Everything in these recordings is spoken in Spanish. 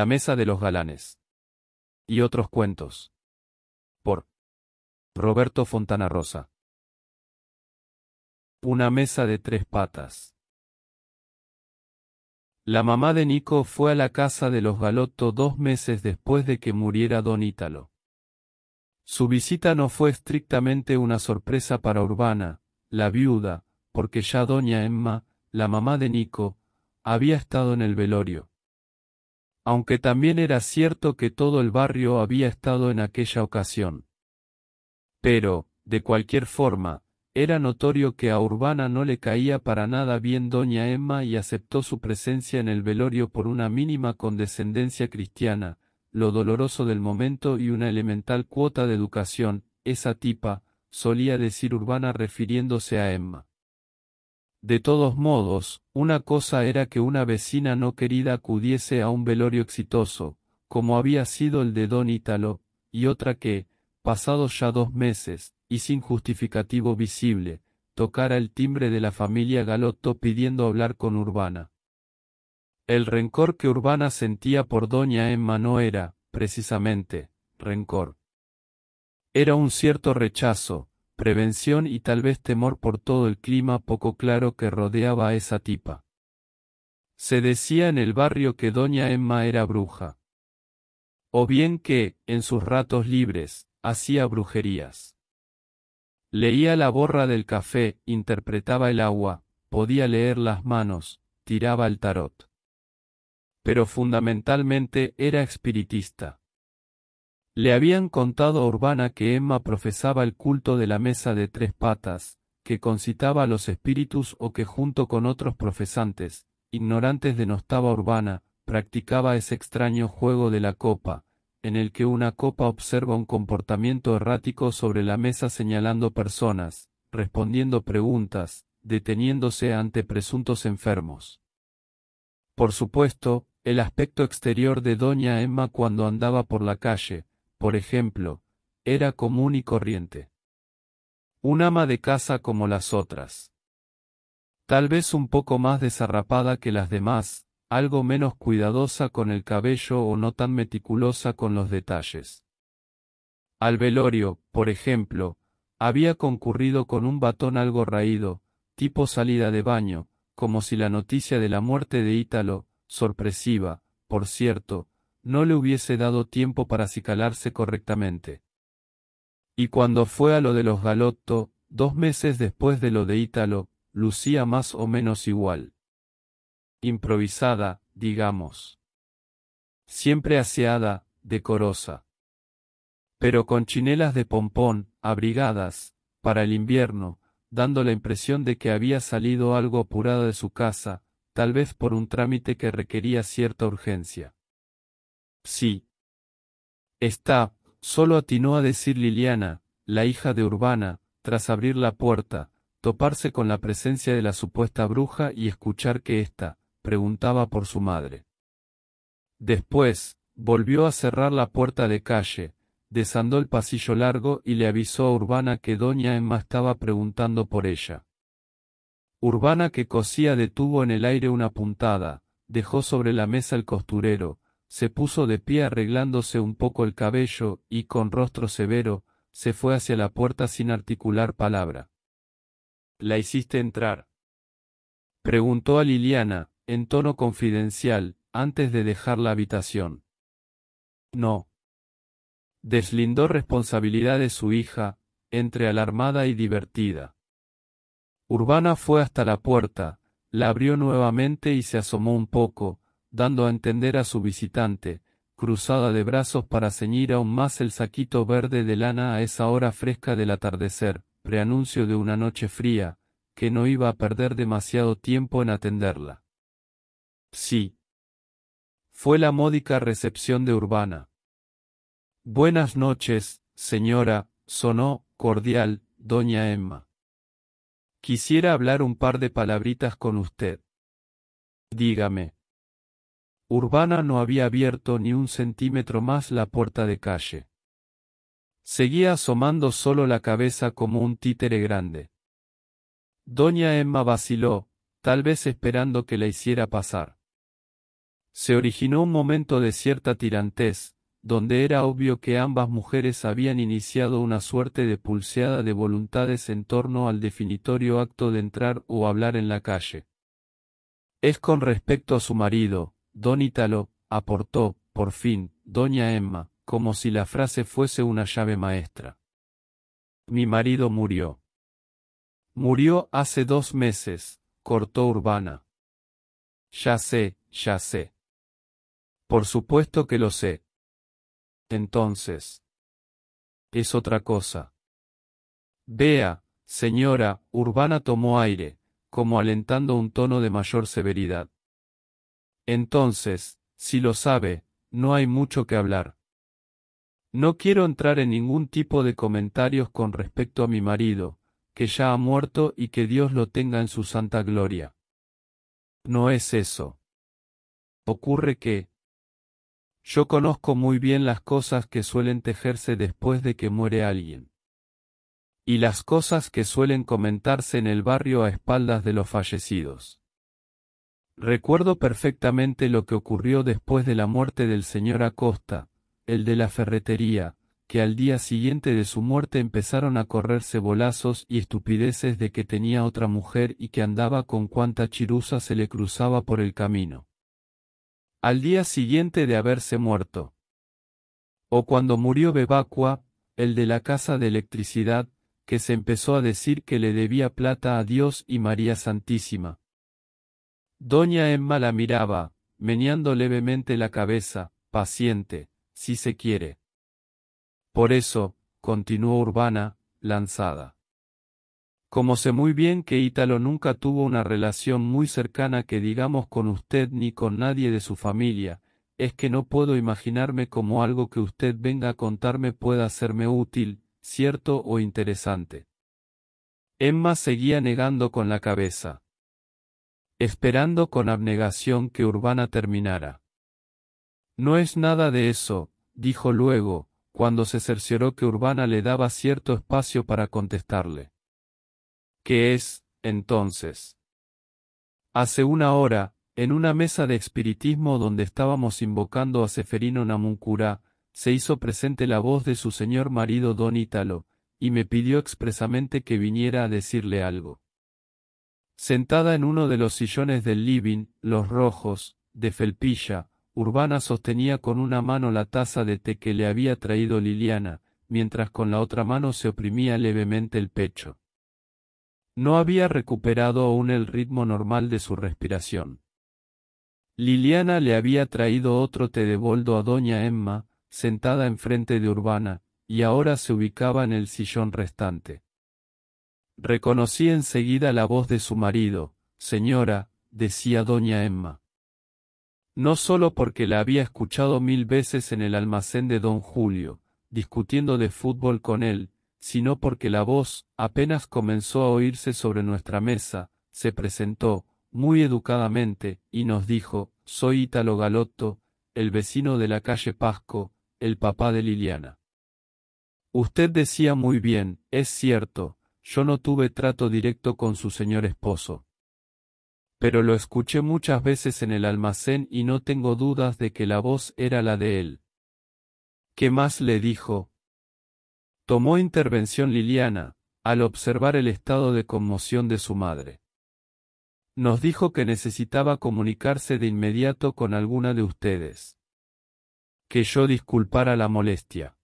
La Mesa de los Galanes. Y otros cuentos. Por Roberto Fontana Rosa. Una mesa de tres patas. La mamá de Nico fue a la casa de los Galotto dos meses después de que muriera don Ítalo. Su visita no fue estrictamente una sorpresa para Urbana, la viuda, porque ya doña Emma, la mamá de Nico, había estado en el velorio aunque también era cierto que todo el barrio había estado en aquella ocasión. Pero, de cualquier forma, era notorio que a Urbana no le caía para nada bien doña Emma y aceptó su presencia en el velorio por una mínima condescendencia cristiana, lo doloroso del momento y una elemental cuota de educación, esa tipa, solía decir Urbana refiriéndose a Emma. De todos modos, una cosa era que una vecina no querida acudiese a un velorio exitoso, como había sido el de don Ítalo, y otra que, pasados ya dos meses, y sin justificativo visible, tocara el timbre de la familia Galotto pidiendo hablar con Urbana. El rencor que Urbana sentía por doña Emma no era, precisamente, rencor. Era un cierto rechazo, prevención y tal vez temor por todo el clima poco claro que rodeaba a esa tipa. Se decía en el barrio que doña Emma era bruja. O bien que, en sus ratos libres, hacía brujerías. Leía la borra del café, interpretaba el agua, podía leer las manos, tiraba el tarot. Pero fundamentalmente era espiritista. Le habían contado a Urbana que Emma profesaba el culto de la mesa de tres patas, que concitaba a los espíritus o que junto con otros profesantes, ignorantes de Nostaba Urbana, practicaba ese extraño juego de la copa, en el que una copa observa un comportamiento errático sobre la mesa señalando personas, respondiendo preguntas, deteniéndose ante presuntos enfermos. Por supuesto, el aspecto exterior de doña Emma cuando andaba por la calle, por ejemplo, era común y corriente. Un ama de casa como las otras. Tal vez un poco más desarrapada que las demás, algo menos cuidadosa con el cabello o no tan meticulosa con los detalles. Al velorio, por ejemplo, había concurrido con un batón algo raído, tipo salida de baño, como si la noticia de la muerte de Ítalo, sorpresiva, por cierto, no le hubiese dado tiempo para acicalarse correctamente. Y cuando fue a lo de los Galotto, dos meses después de lo de Ítalo, lucía más o menos igual. Improvisada, digamos. Siempre aseada, decorosa. Pero con chinelas de pompón, abrigadas, para el invierno, dando la impresión de que había salido algo apurada de su casa, tal vez por un trámite que requería cierta urgencia. Sí. Está, solo atinó a decir Liliana, la hija de Urbana, tras abrir la puerta, toparse con la presencia de la supuesta bruja y escuchar que ésta, preguntaba por su madre. Después, volvió a cerrar la puerta de calle, desandó el pasillo largo y le avisó a Urbana que doña Emma estaba preguntando por ella. Urbana que cosía detuvo en el aire una puntada, dejó sobre la mesa el costurero, se puso de pie arreglándose un poco el cabello, y con rostro severo, se fue hacia la puerta sin articular palabra. ¿La hiciste entrar? preguntó a Liliana, en tono confidencial, antes de dejar la habitación. No. Deslindó responsabilidad de su hija, entre alarmada y divertida. Urbana fue hasta la puerta, la abrió nuevamente y se asomó un poco, dando a entender a su visitante, cruzada de brazos para ceñir aún más el saquito verde de lana a esa hora fresca del atardecer, preanuncio de una noche fría, que no iba a perder demasiado tiempo en atenderla. Sí. Fue la módica recepción de Urbana. Buenas noches, señora, sonó, cordial, doña Emma. Quisiera hablar un par de palabritas con usted. Dígame. Urbana no había abierto ni un centímetro más la puerta de calle. Seguía asomando solo la cabeza como un títere grande. Doña Emma vaciló, tal vez esperando que la hiciera pasar. Se originó un momento de cierta tirantez, donde era obvio que ambas mujeres habían iniciado una suerte de pulseada de voluntades en torno al definitorio acto de entrar o hablar en la calle. Es con respecto a su marido, Don Ítalo, aportó, por fin, doña Emma, como si la frase fuese una llave maestra. Mi marido murió. Murió hace dos meses, cortó Urbana. Ya sé, ya sé. Por supuesto que lo sé. Entonces. Es otra cosa. Vea, señora, Urbana tomó aire, como alentando un tono de mayor severidad. Entonces, si lo sabe, no hay mucho que hablar. No quiero entrar en ningún tipo de comentarios con respecto a mi marido, que ya ha muerto y que Dios lo tenga en su santa gloria. No es eso. Ocurre que yo conozco muy bien las cosas que suelen tejerse después de que muere alguien. Y las cosas que suelen comentarse en el barrio a espaldas de los fallecidos. Recuerdo perfectamente lo que ocurrió después de la muerte del señor Acosta, el de la ferretería, que al día siguiente de su muerte empezaron a correrse bolazos y estupideces de que tenía otra mujer y que andaba con cuanta chiruza se le cruzaba por el camino. Al día siguiente de haberse muerto. O cuando murió Bebacua, el de la casa de electricidad, que se empezó a decir que le debía plata a Dios y María Santísima Doña Emma la miraba, meneando levemente la cabeza, paciente, si se quiere. Por eso, continuó Urbana, lanzada. Como sé muy bien que Ítalo nunca tuvo una relación muy cercana que digamos con usted ni con nadie de su familia, es que no puedo imaginarme cómo algo que usted venga a contarme pueda hacerme útil, cierto o interesante. Emma seguía negando con la cabeza esperando con abnegación que Urbana terminara. No es nada de eso, dijo luego, cuando se cercioró que Urbana le daba cierto espacio para contestarle. ¿Qué es, entonces? Hace una hora, en una mesa de espiritismo donde estábamos invocando a Seferino Namuncurá, se hizo presente la voz de su señor marido don Ítalo, y me pidió expresamente que viniera a decirle algo. Sentada en uno de los sillones del living, los rojos, de felpilla, Urbana sostenía con una mano la taza de té que le había traído Liliana, mientras con la otra mano se oprimía levemente el pecho. No había recuperado aún el ritmo normal de su respiración. Liliana le había traído otro té de boldo a doña Emma, sentada enfrente de Urbana, y ahora se ubicaba en el sillón restante. Reconocí enseguida la voz de su marido, señora, decía doña Emma. No solo porque la había escuchado mil veces en el almacén de don Julio, discutiendo de fútbol con él, sino porque la voz, apenas comenzó a oírse sobre nuestra mesa, se presentó, muy educadamente, y nos dijo, soy Italo Galotto, el vecino de la calle Pasco, el papá de Liliana. Usted decía muy bien, es cierto, yo no tuve trato directo con su señor esposo. Pero lo escuché muchas veces en el almacén y no tengo dudas de que la voz era la de él. ¿Qué más le dijo? Tomó intervención Liliana, al observar el estado de conmoción de su madre. Nos dijo que necesitaba comunicarse de inmediato con alguna de ustedes. Que yo disculpara la molestia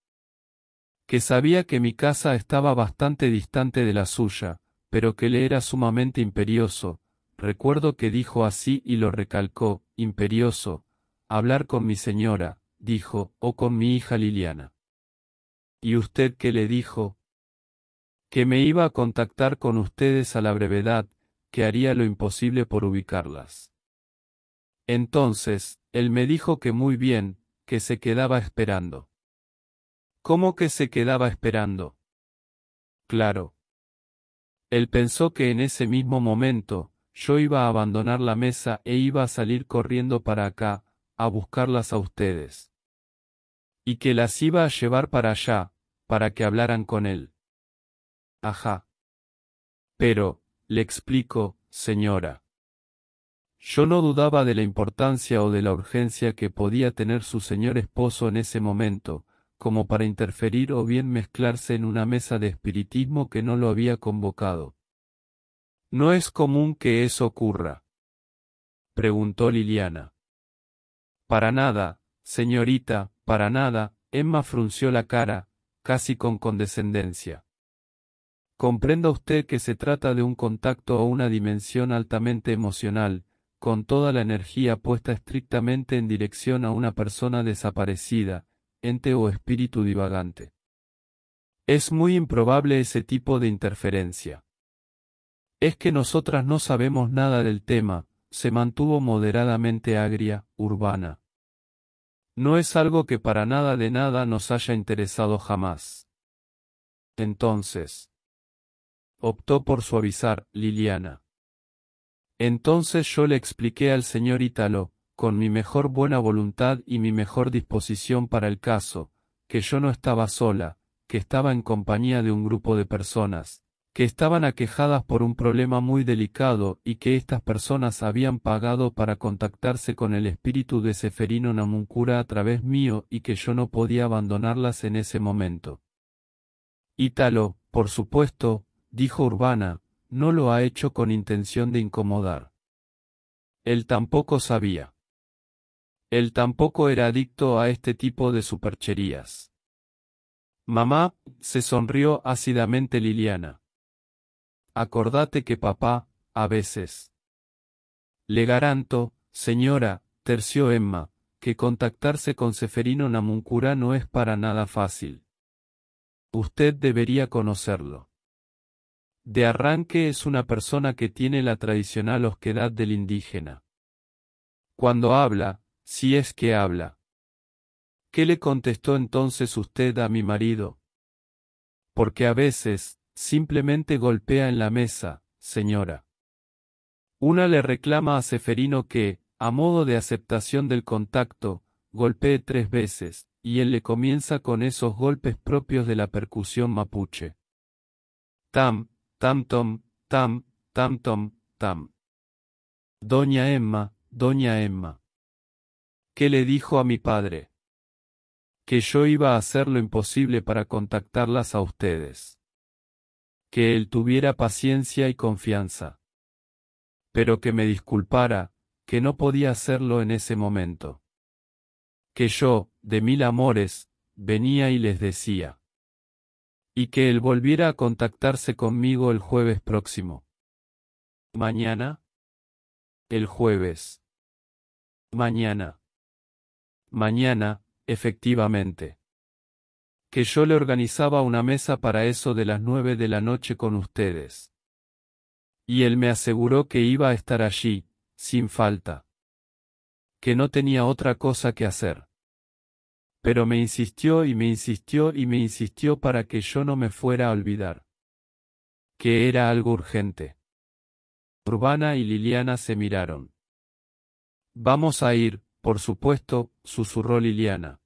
que sabía que mi casa estaba bastante distante de la suya, pero que le era sumamente imperioso, recuerdo que dijo así y lo recalcó, imperioso, hablar con mi señora, dijo, o con mi hija Liliana. ¿Y usted qué le dijo? Que me iba a contactar con ustedes a la brevedad, que haría lo imposible por ubicarlas. Entonces, él me dijo que muy bien, que se quedaba esperando. ¿Cómo que se quedaba esperando? Claro. Él pensó que en ese mismo momento, yo iba a abandonar la mesa e iba a salir corriendo para acá, a buscarlas a ustedes. Y que las iba a llevar para allá, para que hablaran con él. Ajá. Pero, le explico, señora. Yo no dudaba de la importancia o de la urgencia que podía tener su señor esposo en ese momento, como para interferir o bien mezclarse en una mesa de espiritismo que no lo había convocado. No es común que eso ocurra. preguntó Liliana. Para nada, señorita, para nada, Emma frunció la cara, casi con condescendencia. Comprenda usted que se trata de un contacto o una dimensión altamente emocional, con toda la energía puesta estrictamente en dirección a una persona desaparecida, ente o espíritu divagante. Es muy improbable ese tipo de interferencia. Es que nosotras no sabemos nada del tema, se mantuvo moderadamente agria, urbana. No es algo que para nada de nada nos haya interesado jamás. Entonces. Optó por suavizar, Liliana. Entonces yo le expliqué al señor Ítalo, con mi mejor buena voluntad y mi mejor disposición para el caso, que yo no estaba sola, que estaba en compañía de un grupo de personas, que estaban aquejadas por un problema muy delicado y que estas personas habían pagado para contactarse con el espíritu de Seferino Namuncura a través mío y que yo no podía abandonarlas en ese momento. Ítalo, por supuesto, dijo Urbana, no lo ha hecho con intención de incomodar. Él tampoco sabía. Él tampoco era adicto a este tipo de supercherías. Mamá, se sonrió ácidamente Liliana. Acordate que papá, a veces. Le garanto, señora, terció Emma, que contactarse con Seferino Namuncura no es para nada fácil. Usted debería conocerlo. De arranque es una persona que tiene la tradicional osquedad del indígena. Cuando habla, si es que habla. ¿Qué le contestó entonces usted a mi marido? Porque a veces, simplemente golpea en la mesa, señora. Una le reclama a Seferino que, a modo de aceptación del contacto, golpee tres veces, y él le comienza con esos golpes propios de la percusión mapuche. Tam, tam tom, tam, tam tom, tam. Doña Emma, doña Emma. ¿Qué le dijo a mi padre? Que yo iba a hacer lo imposible para contactarlas a ustedes. Que él tuviera paciencia y confianza. Pero que me disculpara, que no podía hacerlo en ese momento. Que yo, de mil amores, venía y les decía. Y que él volviera a contactarse conmigo el jueves próximo. Mañana. El jueves. Mañana. Mañana, efectivamente. Que yo le organizaba una mesa para eso de las nueve de la noche con ustedes. Y él me aseguró que iba a estar allí, sin falta. Que no tenía otra cosa que hacer. Pero me insistió y me insistió y me insistió para que yo no me fuera a olvidar. Que era algo urgente. Urbana y Liliana se miraron. Vamos a ir, por supuesto, susurró Liliana.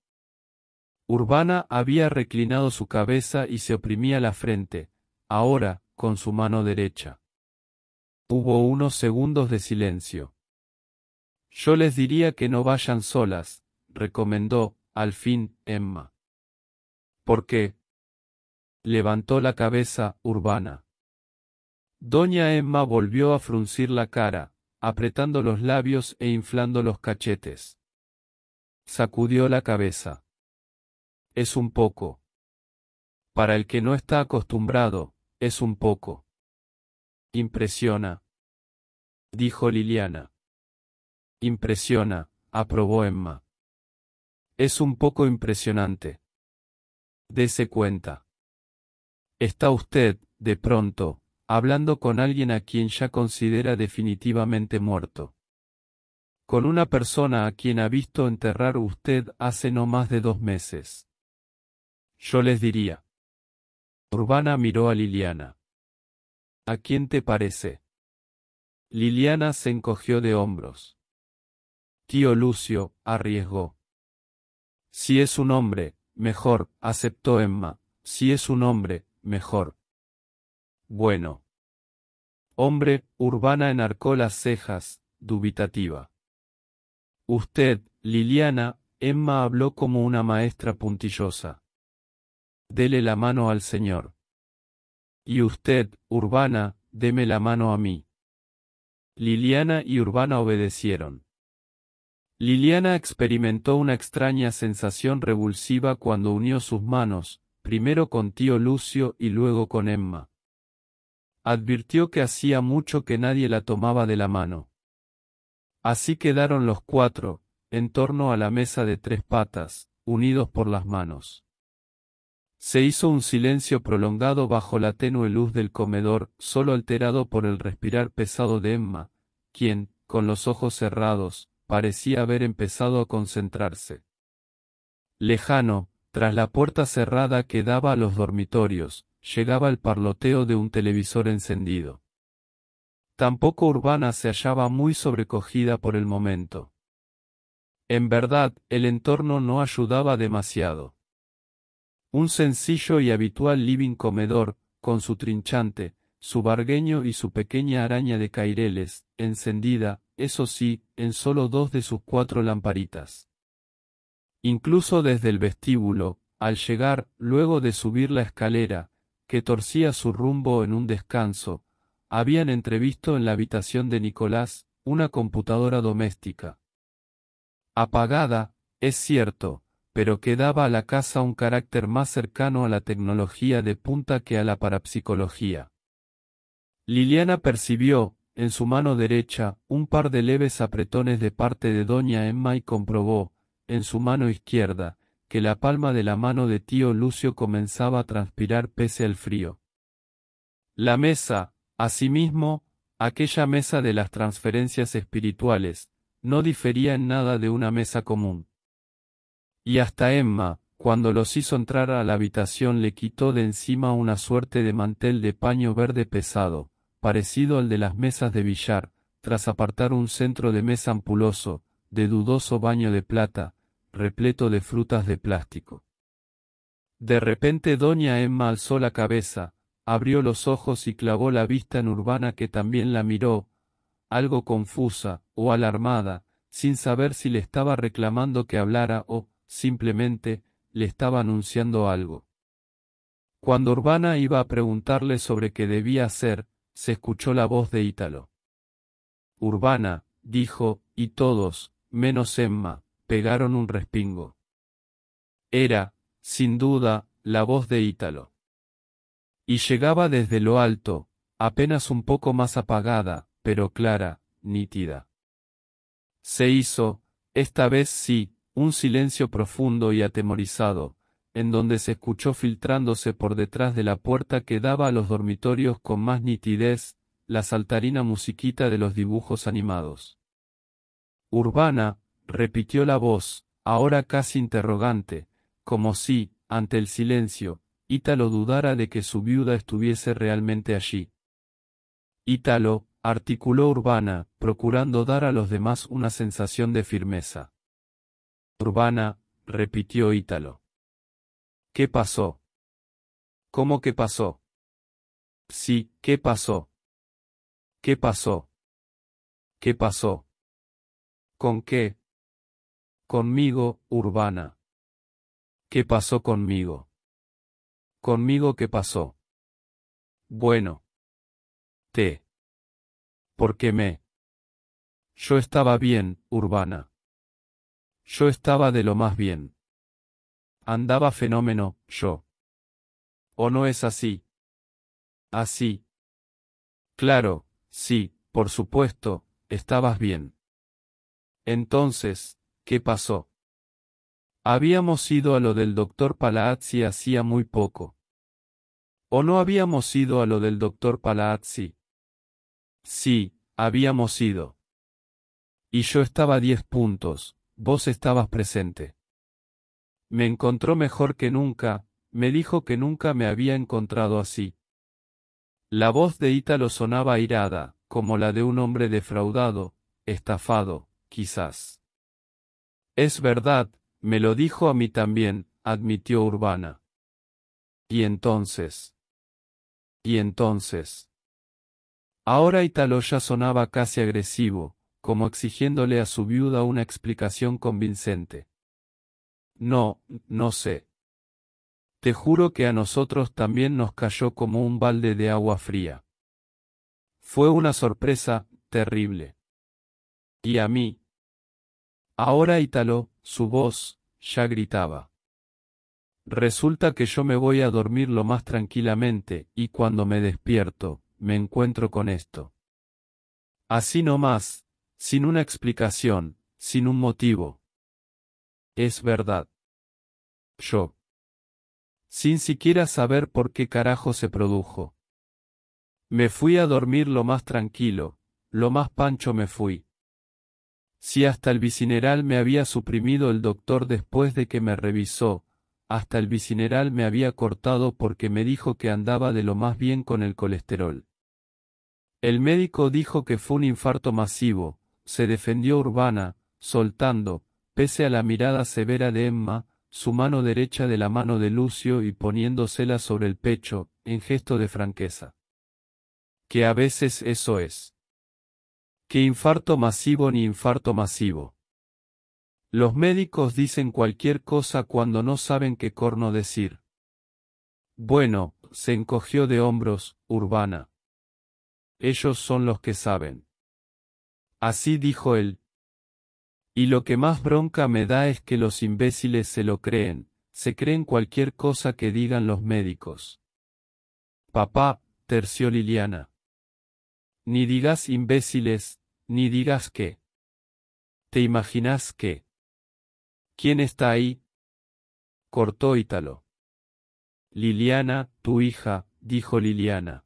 Urbana había reclinado su cabeza y se oprimía la frente, ahora, con su mano derecha. Hubo unos segundos de silencio. Yo les diría que no vayan solas, recomendó, al fin, Emma. ¿Por qué? Levantó la cabeza, Urbana. Doña Emma volvió a fruncir la cara, apretando los labios e inflando los cachetes. Sacudió la cabeza. Es un poco. Para el que no está acostumbrado, es un poco. Impresiona. Dijo Liliana. Impresiona, aprobó Emma. Es un poco impresionante. Dese cuenta. Está usted, de pronto, hablando con alguien a quien ya considera definitivamente muerto con una persona a quien ha visto enterrar usted hace no más de dos meses. Yo les diría. Urbana miró a Liliana. ¿A quién te parece? Liliana se encogió de hombros. Tío Lucio, arriesgó. Si es un hombre, mejor, aceptó Emma, si es un hombre, mejor. Bueno. Hombre, Urbana enarcó las cejas, dubitativa. Usted, Liliana, Emma habló como una maestra puntillosa. Dele la mano al Señor. Y usted, Urbana, deme la mano a mí. Liliana y Urbana obedecieron. Liliana experimentó una extraña sensación revulsiva cuando unió sus manos, primero con tío Lucio y luego con Emma. Advirtió que hacía mucho que nadie la tomaba de la mano. Así quedaron los cuatro, en torno a la mesa de tres patas, unidos por las manos. Se hizo un silencio prolongado bajo la tenue luz del comedor, solo alterado por el respirar pesado de Emma, quien, con los ojos cerrados, parecía haber empezado a concentrarse. Lejano, tras la puerta cerrada que daba a los dormitorios, llegaba el parloteo de un televisor encendido. Tampoco Urbana se hallaba muy sobrecogida por el momento. En verdad, el entorno no ayudaba demasiado. Un sencillo y habitual living comedor, con su trinchante, su bargueño y su pequeña araña de caireles, encendida, eso sí, en solo dos de sus cuatro lamparitas. Incluso desde el vestíbulo, al llegar, luego de subir la escalera, que torcía su rumbo en un descanso, habían entrevisto en la habitación de Nicolás una computadora doméstica. Apagada, es cierto, pero que daba a la casa un carácter más cercano a la tecnología de punta que a la parapsicología. Liliana percibió, en su mano derecha, un par de leves apretones de parte de doña Emma y comprobó, en su mano izquierda, que la palma de la mano de tío Lucio comenzaba a transpirar pese al frío. La mesa, Asimismo, aquella mesa de las transferencias espirituales, no difería en nada de una mesa común. Y hasta Emma, cuando los hizo entrar a la habitación, le quitó de encima una suerte de mantel de paño verde pesado, parecido al de las mesas de billar, tras apartar un centro de mesa ampuloso, de dudoso baño de plata, repleto de frutas de plástico. De repente doña Emma alzó la cabeza, Abrió los ojos y clavó la vista en Urbana que también la miró, algo confusa, o alarmada, sin saber si le estaba reclamando que hablara o, simplemente, le estaba anunciando algo. Cuando Urbana iba a preguntarle sobre qué debía hacer, se escuchó la voz de Ítalo. Urbana, dijo, y todos, menos Emma, pegaron un respingo. Era, sin duda, la voz de Ítalo. Y llegaba desde lo alto, apenas un poco más apagada, pero clara, nítida. Se hizo, esta vez sí, un silencio profundo y atemorizado, en donde se escuchó filtrándose por detrás de la puerta que daba a los dormitorios con más nitidez, la saltarina musiquita de los dibujos animados. Urbana, repitió la voz, ahora casi interrogante, como si, ante el silencio, Ítalo dudara de que su viuda estuviese realmente allí. Ítalo, articuló Urbana, procurando dar a los demás una sensación de firmeza. Urbana, repitió Ítalo. ¿Qué pasó? ¿Cómo que pasó? Sí, ¿qué pasó? ¿Qué pasó? ¿Qué pasó? ¿Con qué? Conmigo, Urbana. ¿Qué pasó conmigo? ¿Conmigo qué pasó? Bueno. Te. porque me? Yo estaba bien, Urbana. Yo estaba de lo más bien. Andaba fenómeno, yo. ¿O no es así? Así. Claro, sí, por supuesto, estabas bien. Entonces, ¿qué pasó? Habíamos ido a lo del doctor Palazzi hacía muy poco. ¿O no habíamos ido a lo del doctor Palazzi? Sí, habíamos ido. Y yo estaba diez puntos, vos estabas presente. Me encontró mejor que nunca, me dijo que nunca me había encontrado así. La voz de Ítalo sonaba airada, como la de un hombre defraudado, estafado, quizás. Es verdad, me lo dijo a mí también, admitió Urbana. Y entonces. Y entonces. Ahora Italo ya sonaba casi agresivo, como exigiéndole a su viuda una explicación convincente. No, no sé. Te juro que a nosotros también nos cayó como un balde de agua fría. Fue una sorpresa, terrible. Y a mí. Ahora Italo, su voz, ya gritaba. Resulta que yo me voy a dormir lo más tranquilamente, y cuando me despierto, me encuentro con esto. Así nomás, sin una explicación, sin un motivo. Es verdad. Yo. Sin siquiera saber por qué carajo se produjo. Me fui a dormir lo más tranquilo, lo más pancho me fui. Si hasta el vicineral me había suprimido el doctor después de que me revisó, hasta el vicineral me había cortado porque me dijo que andaba de lo más bien con el colesterol. El médico dijo que fue un infarto masivo, se defendió Urbana, soltando, pese a la mirada severa de Emma, su mano derecha de la mano de Lucio y poniéndosela sobre el pecho, en gesto de franqueza. Que a veces eso es que infarto masivo ni infarto masivo. Los médicos dicen cualquier cosa cuando no saben qué corno decir. Bueno, se encogió de hombros, Urbana. Ellos son los que saben. Así dijo él. Y lo que más bronca me da es que los imbéciles se lo creen, se creen cualquier cosa que digan los médicos. Papá, terció Liliana. Ni digas imbéciles, ni digas qué. ¿Te imaginas qué? ¿Quién está ahí? Cortó Ítalo. Liliana, tu hija, dijo Liliana.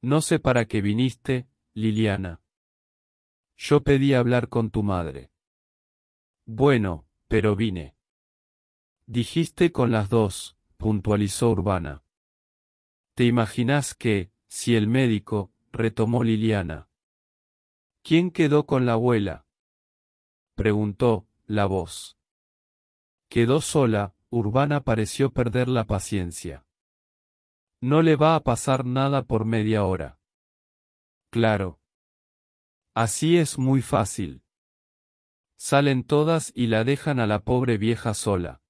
No sé para qué viniste, Liliana. Yo pedí hablar con tu madre. Bueno, pero vine. Dijiste con las dos, puntualizó Urbana. ¿Te imaginas que, si el médico, retomó Liliana. ¿Quién quedó con la abuela? preguntó la voz. Quedó sola, Urbana pareció perder la paciencia. No le va a pasar nada por media hora. Claro. Así es muy fácil. Salen todas y la dejan a la pobre vieja sola.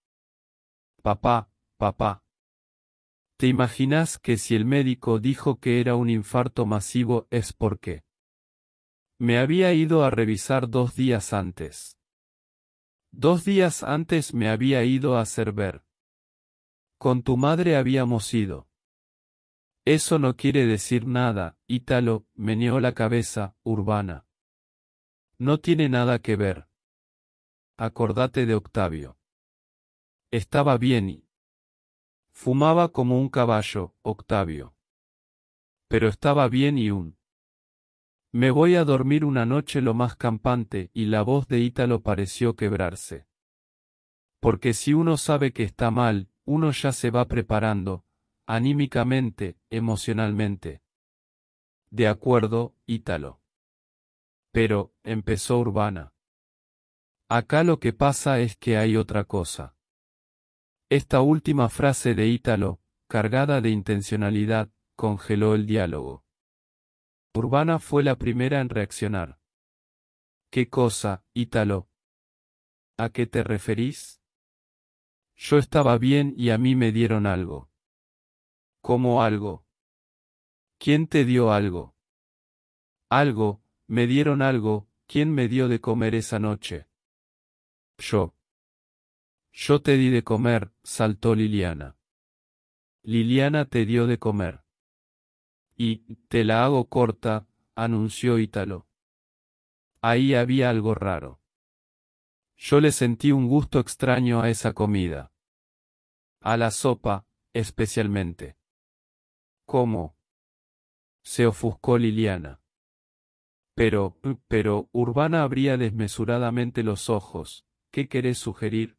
Papá, papá. ¿Te imaginas que si el médico dijo que era un infarto masivo es porque me había ido a revisar dos días antes? Dos días antes me había ido a hacer ver. Con tu madre habíamos ido. Eso no quiere decir nada, Ítalo, meneó la cabeza, Urbana. No tiene nada que ver. Acordate de Octavio. Estaba bien y Fumaba como un caballo, Octavio. Pero estaba bien y un... Me voy a dormir una noche lo más campante, y la voz de Ítalo pareció quebrarse. Porque si uno sabe que está mal, uno ya se va preparando, anímicamente, emocionalmente. De acuerdo, Ítalo. Pero, empezó Urbana. Acá lo que pasa es que hay otra cosa. Esta última frase de Ítalo, cargada de intencionalidad, congeló el diálogo. Urbana fue la primera en reaccionar. ¿Qué cosa, Ítalo? ¿A qué te referís? Yo estaba bien y a mí me dieron algo. ¿Cómo algo? ¿Quién te dio algo? Algo, me dieron algo, ¿quién me dio de comer esa noche? Yo. Yo te di de comer, saltó Liliana. Liliana te dio de comer. Y, te la hago corta, anunció Ítalo. Ahí había algo raro. Yo le sentí un gusto extraño a esa comida. A la sopa, especialmente. ¿Cómo? Se ofuscó Liliana. Pero, pero, Urbana abría desmesuradamente los ojos. ¿Qué querés sugerir?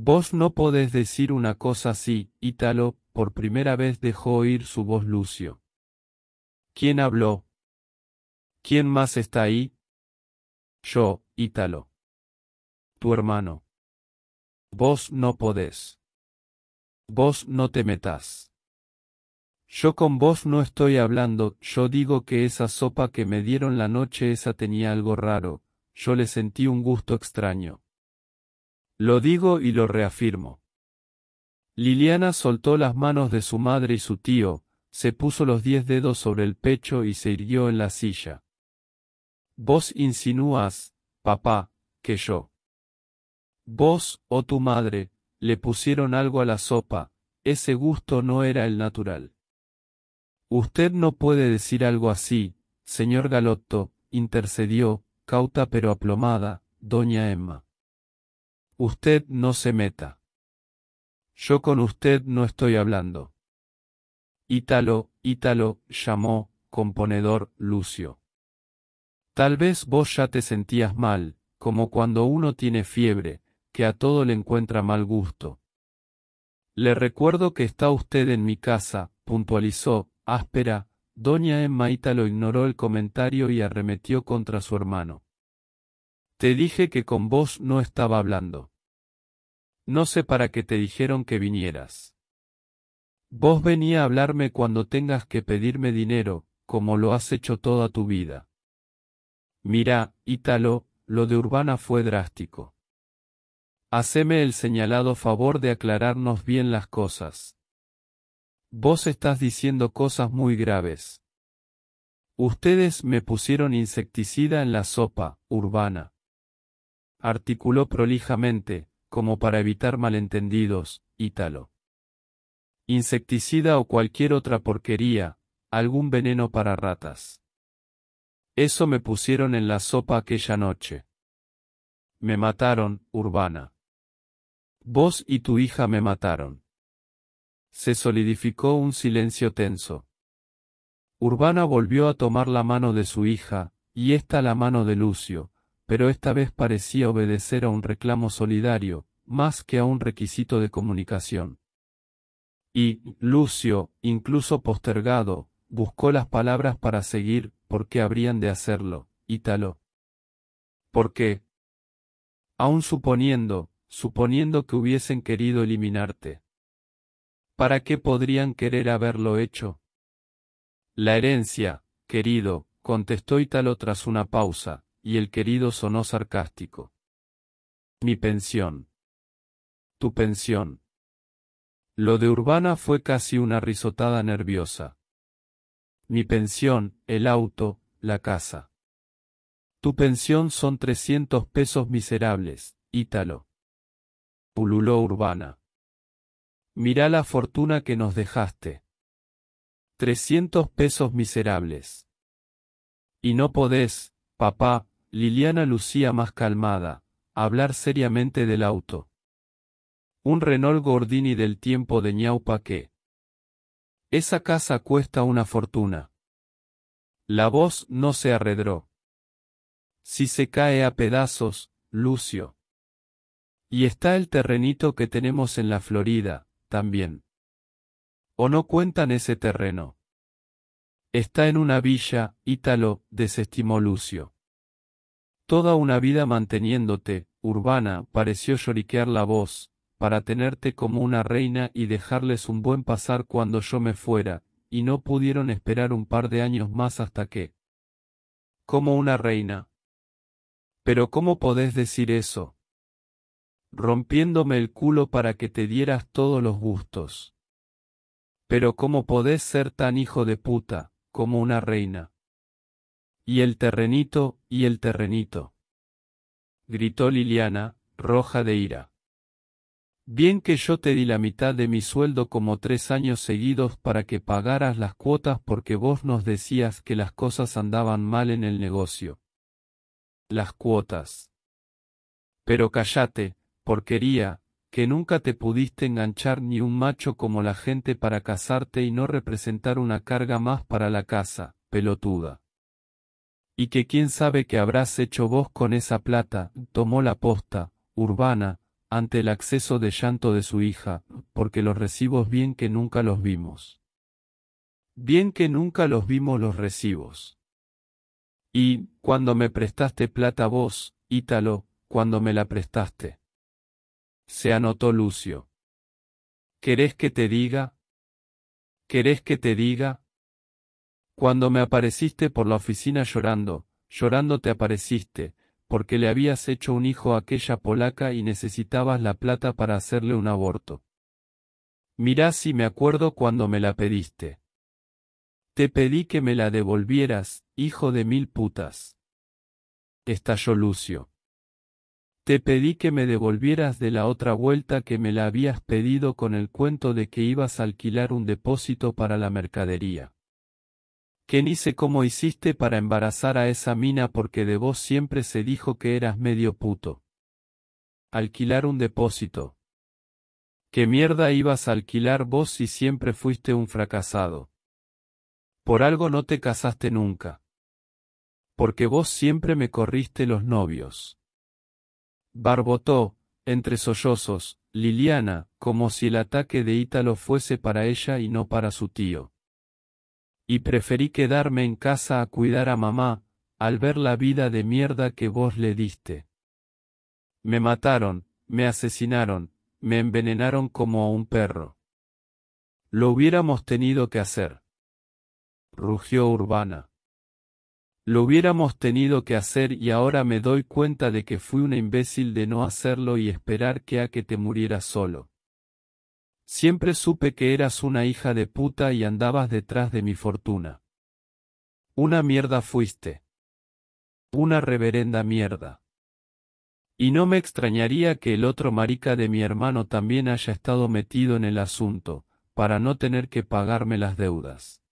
Vos no podés decir una cosa así, Ítalo, por primera vez dejó oír su voz Lucio. ¿Quién habló? ¿Quién más está ahí? Yo, Ítalo. Tu hermano. Vos no podés. Vos no te metás. Yo con vos no estoy hablando, yo digo que esa sopa que me dieron la noche esa tenía algo raro, yo le sentí un gusto extraño. Lo digo y lo reafirmo. Liliana soltó las manos de su madre y su tío, se puso los diez dedos sobre el pecho y se irguió en la silla. Vos insinúas, papá, que yo. Vos, o oh tu madre, le pusieron algo a la sopa, ese gusto no era el natural. Usted no puede decir algo así, señor Galotto, intercedió, cauta pero aplomada, doña Emma. Usted no se meta. Yo con usted no estoy hablando. Ítalo, Ítalo, llamó, componedor, Lucio. Tal vez vos ya te sentías mal, como cuando uno tiene fiebre, que a todo le encuentra mal gusto. Le recuerdo que está usted en mi casa, puntualizó, áspera, doña Emma Ítalo ignoró el comentario y arremetió contra su hermano. Te dije que con vos no estaba hablando. No sé para qué te dijeron que vinieras. Vos venía a hablarme cuando tengas que pedirme dinero, como lo has hecho toda tu vida. Mira, Ítalo, lo de Urbana fue drástico. Haceme el señalado favor de aclararnos bien las cosas. Vos estás diciendo cosas muy graves. Ustedes me pusieron insecticida en la sopa, Urbana articuló prolijamente, como para evitar malentendidos, Ítalo. Insecticida o cualquier otra porquería, algún veneno para ratas. Eso me pusieron en la sopa aquella noche. Me mataron, Urbana. Vos y tu hija me mataron. Se solidificó un silencio tenso. Urbana volvió a tomar la mano de su hija, y esta la mano de Lucio, pero esta vez parecía obedecer a un reclamo solidario, más que a un requisito de comunicación. Y, Lucio, incluso postergado, buscó las palabras para seguir, porque habrían de hacerlo, Ítalo. ¿Por qué? Aun suponiendo, suponiendo que hubiesen querido eliminarte. ¿Para qué podrían querer haberlo hecho? La herencia, querido, contestó Ítalo tras una pausa, y el querido sonó sarcástico. Mi pensión. Tu pensión. Lo de Urbana fue casi una risotada nerviosa. Mi pensión, el auto, la casa. Tu pensión son trescientos pesos miserables, Ítalo. Pululó Urbana. Mira la fortuna que nos dejaste. Trescientos pesos miserables. Y no podés, papá, Liliana lucía más calmada, hablar seriamente del auto. Un Renault Gordini del tiempo de Ñaupa que. Esa casa cuesta una fortuna. La voz no se arredró. Si se cae a pedazos, Lucio. Y está el terrenito que tenemos en la Florida, también. ¿O no cuentan ese terreno? Está en una villa, Ítalo, desestimó Lucio. Toda una vida manteniéndote, Urbana pareció lloriquear la voz, para tenerte como una reina y dejarles un buen pasar cuando yo me fuera, y no pudieron esperar un par de años más hasta que... Como una reina. Pero ¿cómo podés decir eso? Rompiéndome el culo para que te dieras todos los gustos. Pero ¿cómo podés ser tan hijo de puta, como una reina? Y el terrenito, y el terrenito. Gritó Liliana, roja de ira. Bien que yo te di la mitad de mi sueldo como tres años seguidos para que pagaras las cuotas porque vos nos decías que las cosas andaban mal en el negocio. Las cuotas. Pero callate, porquería, que nunca te pudiste enganchar ni un macho como la gente para casarte y no representar una carga más para la casa, pelotuda y que quién sabe qué habrás hecho vos con esa plata, tomó la posta, urbana, ante el acceso de llanto de su hija, porque los recibos bien que nunca los vimos. Bien que nunca los vimos los recibos. Y, cuando me prestaste plata vos, Ítalo, cuando me la prestaste. Se anotó Lucio. ¿Querés que te diga? ¿Querés que te diga? Cuando me apareciste por la oficina llorando, llorando te apareciste, porque le habías hecho un hijo a aquella polaca y necesitabas la plata para hacerle un aborto. Mirá si me acuerdo cuando me la pediste. Te pedí que me la devolvieras, hijo de mil putas. Estalló Lucio. Te pedí que me devolvieras de la otra vuelta que me la habías pedido con el cuento de que ibas a alquilar un depósito para la mercadería. ¿Qué ni cómo hiciste para embarazar a esa mina porque de vos siempre se dijo que eras medio puto. Alquilar un depósito. ¿Qué mierda ibas a alquilar vos si siempre fuiste un fracasado? Por algo no te casaste nunca. Porque vos siempre me corriste los novios. Barbotó, entre sollozos, Liliana, como si el ataque de Ítalo fuese para ella y no para su tío y preferí quedarme en casa a cuidar a mamá, al ver la vida de mierda que vos le diste. Me mataron, me asesinaron, me envenenaron como a un perro. Lo hubiéramos tenido que hacer. Rugió Urbana. Lo hubiéramos tenido que hacer y ahora me doy cuenta de que fui una imbécil de no hacerlo y esperar que a que te muriera solo. Siempre supe que eras una hija de puta y andabas detrás de mi fortuna. Una mierda fuiste. Una reverenda mierda. Y no me extrañaría que el otro marica de mi hermano también haya estado metido en el asunto, para no tener que pagarme las deudas.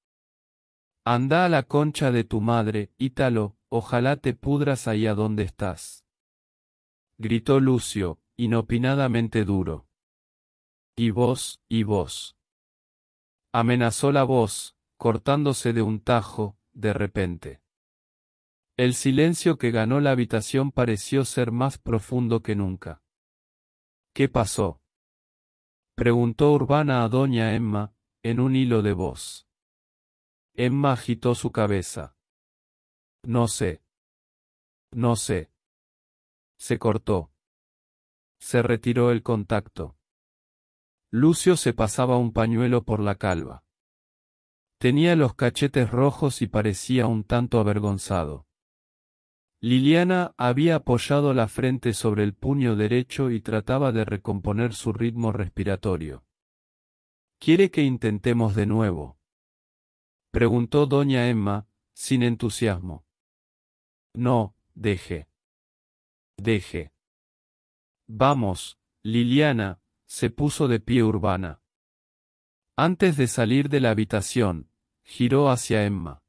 Anda a la concha de tu madre, Ítalo, ojalá te pudras ahí a donde estás. Gritó Lucio, inopinadamente duro y vos, y vos. Amenazó la voz, cortándose de un tajo, de repente. El silencio que ganó la habitación pareció ser más profundo que nunca. ¿Qué pasó? preguntó Urbana a doña Emma, en un hilo de voz. Emma agitó su cabeza. No sé. No sé. Se cortó. Se retiró el contacto. Lucio se pasaba un pañuelo por la calva. Tenía los cachetes rojos y parecía un tanto avergonzado. Liliana había apoyado la frente sobre el puño derecho y trataba de recomponer su ritmo respiratorio. ¿Quiere que intentemos de nuevo? preguntó doña Emma, sin entusiasmo. No, deje. Deje. Vamos, Liliana, se puso de pie Urbana. Antes de salir de la habitación, giró hacia Emma.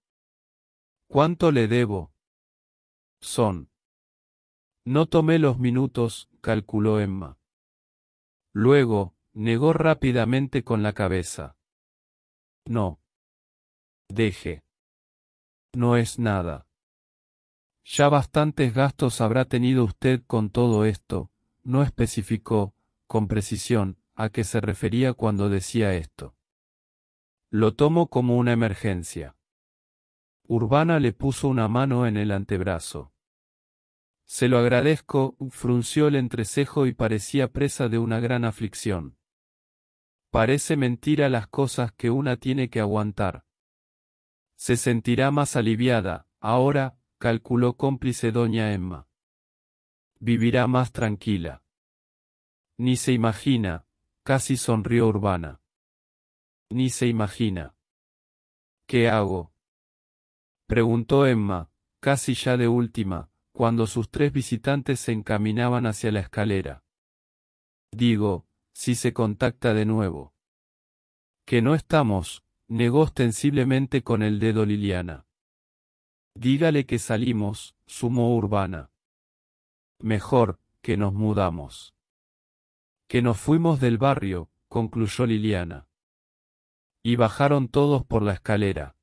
¿Cuánto le debo? Son. No tomé los minutos, calculó Emma. Luego, negó rápidamente con la cabeza. No. Deje. No es nada. Ya bastantes gastos habrá tenido usted con todo esto, no especificó, con precisión, a qué se refería cuando decía esto. Lo tomo como una emergencia. Urbana le puso una mano en el antebrazo. Se lo agradezco, frunció el entrecejo y parecía presa de una gran aflicción. Parece mentira las cosas que una tiene que aguantar. Se sentirá más aliviada, ahora, calculó cómplice doña Emma. Vivirá más tranquila. Ni se imagina, casi sonrió Urbana. Ni se imagina. ¿Qué hago? preguntó Emma, casi ya de última, cuando sus tres visitantes se encaminaban hacia la escalera. Digo, si se contacta de nuevo. Que no estamos, negó ostensiblemente con el dedo Liliana. Dígale que salimos, sumó Urbana. Mejor, que nos mudamos. Que nos fuimos del barrio, concluyó Liliana. Y bajaron todos por la escalera.